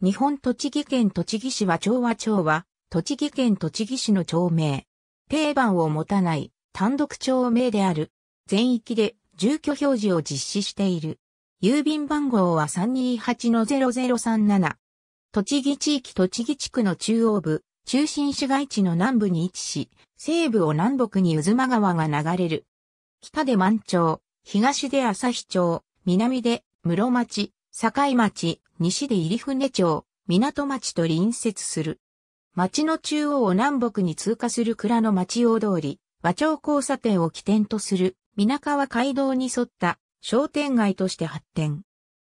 日本栃木県栃木市は調和町は、栃木県栃木市の町名。定番を持たない単独町名である。全域で住居表示を実施している。郵便番号は328-0037。栃木地域栃木地区の中央部、中心市街地の南部に位置し、西部を南北に渦間川が流れる。北で満潮、東で日町、南で室町、境町、西で入船町、港町と隣接する。町の中央を南北に通過する蔵の町大通り、和町交差点を起点とする、皆川街道に沿った商店街として発展。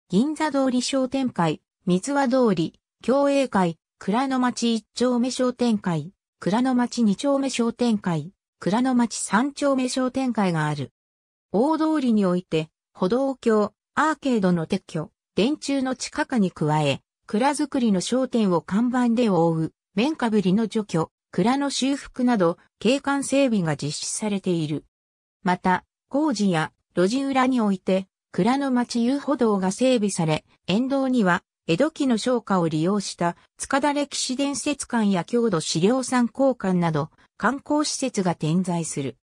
銀座通り商店会、三和通り、共栄会、蔵の町一丁目商店会、蔵の町二丁目商店会、蔵の町三丁目商店会がある。大通りにおいて、歩道橋、アーケードの撤去、電柱の地下化に加え、蔵造りの商店を看板で覆う、面かぶりの除去、蔵の修復など、景観整備が実施されている。また、工事や路地裏において、蔵の町遊歩道が整備され、沿道には、江戸期の商家を利用した、塚田歴史伝説館や郷土資料産交館など、観光施設が点在する。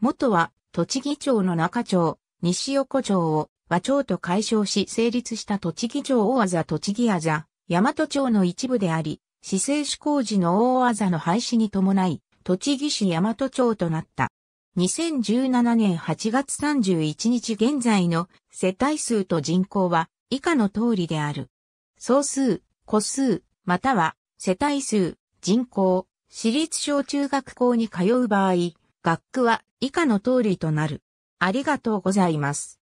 元は、栃木町の中町、西横町を、和町と解消し成立した栃木町大字栃木あざ、大和町の一部であり、市政施工時の大あざの廃止に伴い、栃木市大和町となった。2017年8月31日現在の世帯数と人口は以下の通りである。総数、個数、または世帯数、人口、私立小中学校に通う場合、学区は以下の通りとなる。ありがとうございます。